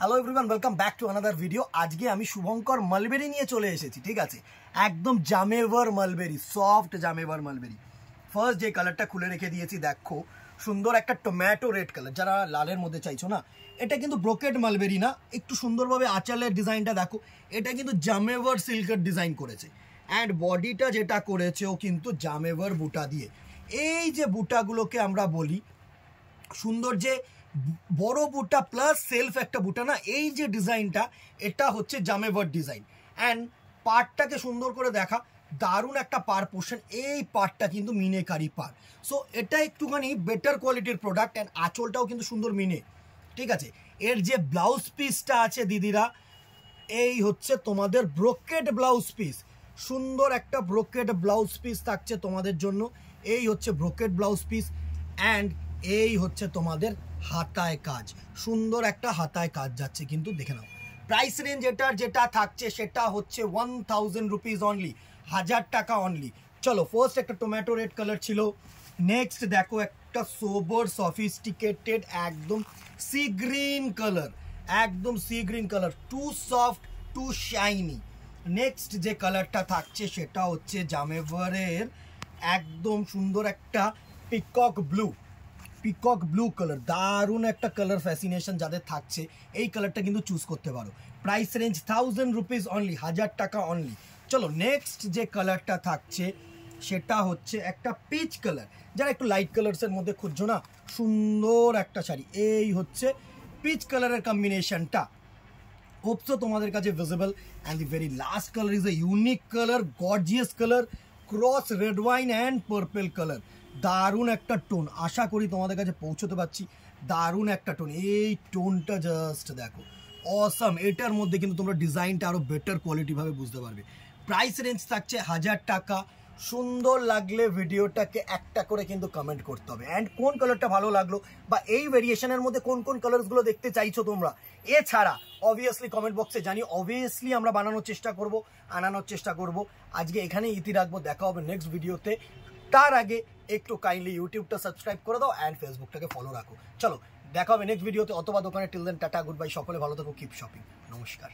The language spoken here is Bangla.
hello everyone welcome back to another video আজকে আমি শুভঙ্কর মালবেরি নিয়ে চলে এসেছি ঠিক আছে একদম jamawar mulberry soft jamawar mulberry first যে কালারটা খুলে রেখে দিয়েছি দেখো সুন্দর একটা টমেটো রেড কালার যারা লালের মধ্যে চাইছো না এটা কিন্তু ব্রোকেট মালবেরি না একটু সুন্দরভাবে আচালের ডিজাইনটা দেখো এটা কিন্তু জামেভার সিল্কের ডিজাইন করেছে অ্যান্ড বডিটা যেটা করেছে ও কিন্তু জামেভার বুটা দিয়ে এই যে বুটাগুলোকে আমরা বলি সুন্দর যে বড় বুটা প্লাস সেলফ একটা বুটা না এই যে ডিজাইনটা এটা হচ্ছে জামেভার ডিজাইন অ্যান্ড পাটটাকে সুন্দর করে দেখা দারুণ একটা পার পোর্শন এই পার্টটা কিন্তু মিনেকারি পার সো এটা একটুখানি বেটার কোয়ালিটির প্রোডাক্ট অ্যান্ড আঁচলটাও কিন্তু সুন্দর মিনে ঠিক আছে এর যে ব্লাউজ পিসটা আছে দিদিরা এই হচ্ছে তোমাদের ব্রোকেট ব্লাউজ পিস সুন্দর একটা ব্রোকেট ব্লাউজ পিস থাকছে তোমাদের জন্য এই হচ্ছে ব্রোকেট ব্লাউজ পিস অ্যান্ড এই হচ্ছে তোমাদের হাতায় কাজ সুন্দর একটা হাতায় কাজ যাচ্ছে কিন্তু দেখে নাও প্রাইস রেঞ্জ এটার যেটা থাকছে সেটা হচ্ছে ওয়ান থাউজেন্ড রুপিস অনলি হাজার টাকা অনলি চলো ফার্স্ট একটা টোম্যাটো রেড কালার ছিল নেক্সট দেখো একটা সোবর সফিস্টিকেটেড একদম সি গ্রিন কালার একদম sea green colour to soft to shiny next যে কালারটা থাকছে সেটা হচ্ছে জামেভারের একদম সুন্দর একটা peacock blue peacock blue colour দারুণ একটা কালার ফ্যাসিনেশন যাদের থাকছে এই কালারটা কিন্তু চুজ করতে পারো price range thousand rupees only হাজার টাকা অনলি চলো নেক্সট যে কালারটা থাকছে সেটা হচ্ছে একটা পিচ কালার যারা একটু লাইট কালার্সের মধ্যে খুঁজছো না সুন্দর একটা শাড়ি এই হচ্ছে পিচ কালারের কম্বিনেশনটা হোপসো তোমাদের কাছে visible and the very last colour is a unique colour gorgeous colour cross red wine and purple colour দারুণ একটা টোন আশা করি তোমাদের কাছে পৌঁছতে পারছি দারুণ একটা টোন এই টোনটা জাস্ট দেখো অসাম এটার মধ্যে কিন্তু তোমরা ডিজাইনটা আরও বেটার কোয়ালিটিভাবে বুঝতে পারবে প্রাইস রেঞ্জ থাকছে হাজার টাকা সুন্দর লাগলে ভিডিওটাকে একটা করে কিন্তু কমেন্ট করতে হবে অ্যান্ড কোন কালারটা ভালো লাগলো বা এই ভেরিয়েশনের মধ্যে কোন কোন কালারসগুলো দেখতে চাইছো তোমরা এছাড়া অবভিয়াসলি কমেন্ট বক্সে জানি অবভিয়াসলি আমরা বানানোর চেষ্টা করব আনানোর চেষ্টা করব আজকে এখানেই ইতি রাখবো দেখা হবে নেক্সট ভিডিওতে তার আগে একটু কাইন্ডলি ইউটিউবটা সাবস্ক্রাইব করে দাও অ্যান্ড ফেসবুকটাকে ফলো রাখো চলো দেখা হবে নেক্সট ভিডিওতে অথবা দোকানে till then tata good bye সকলে ভালো থাকো কিপ শপিং নমস্কার